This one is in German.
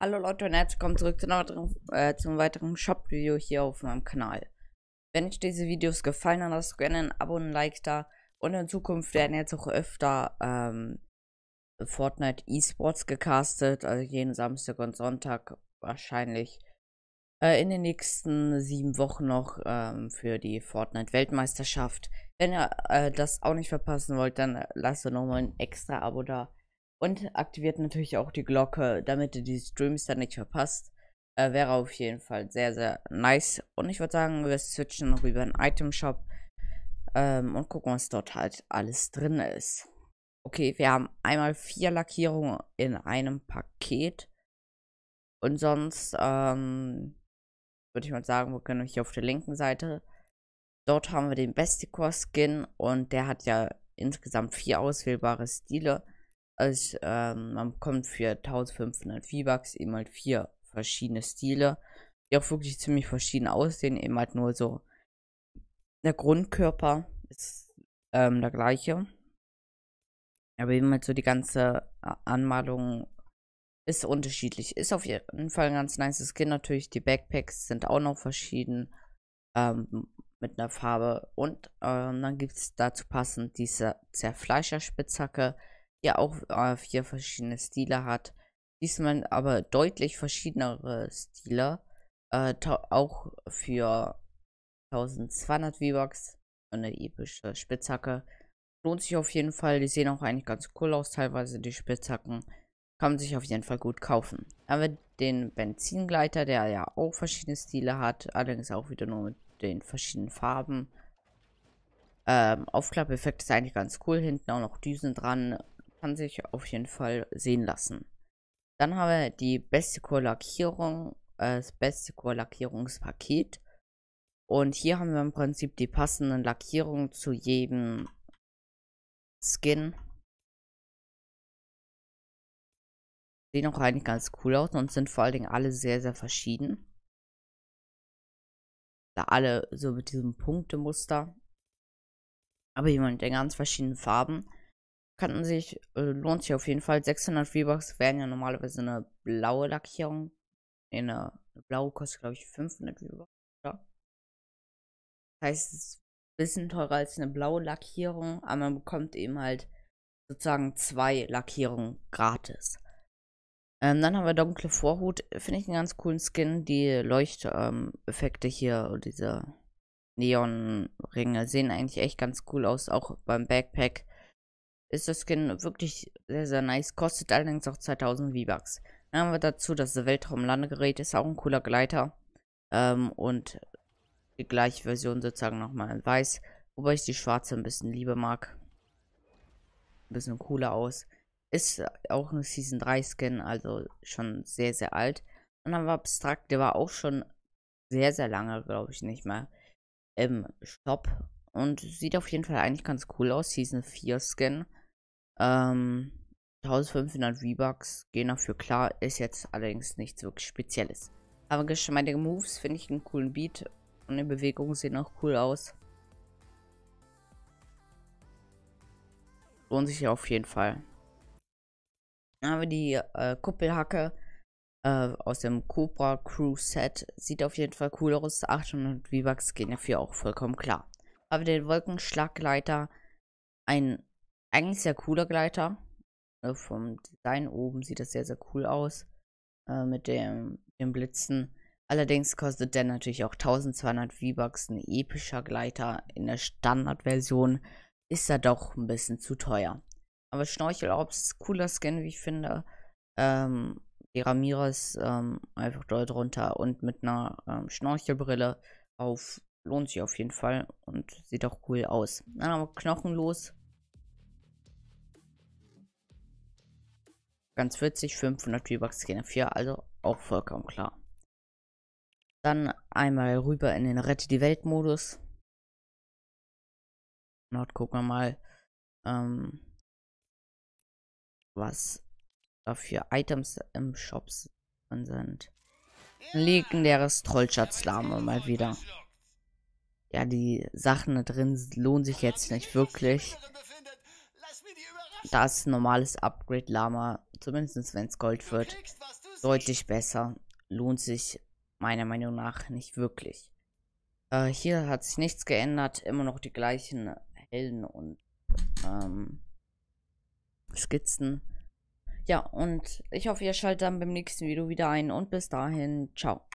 Hallo Leute und herzlich willkommen zurück zu einem weiteren, äh, zum weiteren Shop-Video hier auf meinem Kanal. Wenn euch diese Videos gefallen, dann lasst gerne ein Abo und ein Like da. Und in Zukunft werden jetzt auch öfter ähm, Fortnite Esports gecastet, also jeden Samstag und Sonntag wahrscheinlich äh, in den nächsten sieben Wochen noch ähm, für die Fortnite Weltmeisterschaft. Wenn ihr äh, das auch nicht verpassen wollt, dann lasst doch nochmal ein extra Abo da und aktiviert natürlich auch die Glocke, damit ihr die Streams dann nicht verpasst. Äh, wäre auf jeden Fall sehr, sehr nice. Und ich würde sagen, wir switchen noch über den Item Shop ähm, und gucken, was dort halt alles drin ist. Okay, wir haben einmal vier Lackierungen in einem Paket. Und sonst ähm, würde ich mal sagen, wir können hier auf der linken Seite. Dort haben wir den Besticor Skin und der hat ja insgesamt vier auswählbare Stile. Also ähm, man bekommt für 1500 V-Bucks eben halt vier verschiedene Stile, die auch wirklich ziemlich verschieden aussehen. Eben halt nur so der Grundkörper ist ähm, der gleiche. Aber eben halt so die ganze äh, Anmalung ist unterschiedlich. Ist auf jeden Fall ein ganz nice Skin natürlich. Die Backpacks sind auch noch verschieden. Ähm, mit einer Farbe. Und ähm, dann gibt es dazu passend diese Zerfleischerspitzhacke. spitzhacke ja auch äh, vier verschiedene Stile hat. Diesmal aber deutlich verschiedenere Stile. Äh, auch für 1200 V-Bucks eine epische Spitzhacke. Lohnt sich auf jeden Fall. Die sehen auch eigentlich ganz cool aus, teilweise die Spitzhacken. Kann man sich auf jeden Fall gut kaufen. Dann haben wir den Benzingleiter, der ja auch verschiedene Stile hat. Allerdings auch wieder nur mit den verschiedenen Farben. Ähm, Aufklappeffekt ist eigentlich ganz cool. Hinten auch noch Düsen dran kann sich auf jeden Fall sehen lassen. Dann haben wir die beste Lackierung, äh, das beste Lackierungspaket. Und hier haben wir im Prinzip die passenden Lackierungen zu jedem Skin. Sehen auch eigentlich ganz cool aus und sind vor allen Dingen alle sehr, sehr verschieden. Da alle so mit diesem Punktemuster. Aber jemand in ganz verschiedenen Farben kannten sich, äh, lohnt sich auf jeden Fall. 600 V-Bucks wären ja normalerweise eine blaue Lackierung. Nee, eine, eine blaue kostet, glaube ich, 500 V-Bucks. Ja. Das heißt, es ist ein bisschen teurer als eine blaue Lackierung, aber man bekommt eben halt sozusagen zwei Lackierungen gratis. Ähm, dann haben wir dunkle Vorhut. Finde ich einen ganz coolen Skin. Die Leuchteffekte hier und diese Neon-Ringe sehen eigentlich echt ganz cool aus. Auch beim Backpack ist das Skin wirklich sehr, sehr nice. Kostet allerdings auch 2000 V-Bucks. Dann haben wir dazu das Weltraumlandegerät, ist auch ein cooler Gleiter. Ähm, und die gleiche Version sozusagen nochmal in weiß. Wobei ich die schwarze ein bisschen lieber mag. Ein bisschen cooler aus. Ist auch ein Season 3 Skin, also schon sehr, sehr alt. Und dann wir abstrakt, der war auch schon sehr, sehr lange, glaube ich, nicht mehr im Shop. Und sieht auf jeden Fall eigentlich ganz cool aus. Season 4 Skin. Ähm, 1500 V-Bucks gehen dafür klar, ist jetzt allerdings nichts wirklich Spezielles. Aber geschmeidige Moves finde ich einen coolen Beat und die Bewegungen sehen auch cool aus. Lohnt sich auf jeden Fall. Dann haben wir die äh, Kuppelhacke äh, aus dem Cobra Crew Set. Sieht auf jeden Fall cool aus. 800 V-Bucks gehen dafür auch vollkommen klar. Aber den Wolkenschlagleiter, ein eigentlich sehr cooler Gleiter. Äh, vom Design oben sieht das sehr, sehr cool aus. Äh, mit dem, dem Blitzen. Allerdings kostet der natürlich auch 1200 V-Bucks. Ein epischer Gleiter in der Standardversion ist er doch ein bisschen zu teuer. Aber Schnorchelops ist cooler Skin, wie ich finde. Ähm, die Ramirez ähm, einfach dort runter und mit einer ähm, Schnorchelbrille auf. Lohnt sich auf jeden Fall und sieht auch cool aus. Dann haben wir knochenlos Ganz witzig, 500 V-Bucks gehen 4, also auch vollkommen klar. Dann einmal rüber in den Rette die Welt Modus. Dort gucken wir mal, ähm, was dafür Items im Shop sind. Ein legendäres Trollschatz-Lame mal wieder. Ja, die Sachen da drin lohnen sich jetzt nicht wirklich das normales Upgrade Lama, zumindest wenn es Gold wird, deutlich besser. Lohnt sich meiner Meinung nach nicht wirklich. Äh, hier hat sich nichts geändert, immer noch die gleichen Helden und ähm, Skizzen. Ja, und ich hoffe, ihr schaltet dann beim nächsten Video wieder ein und bis dahin, ciao.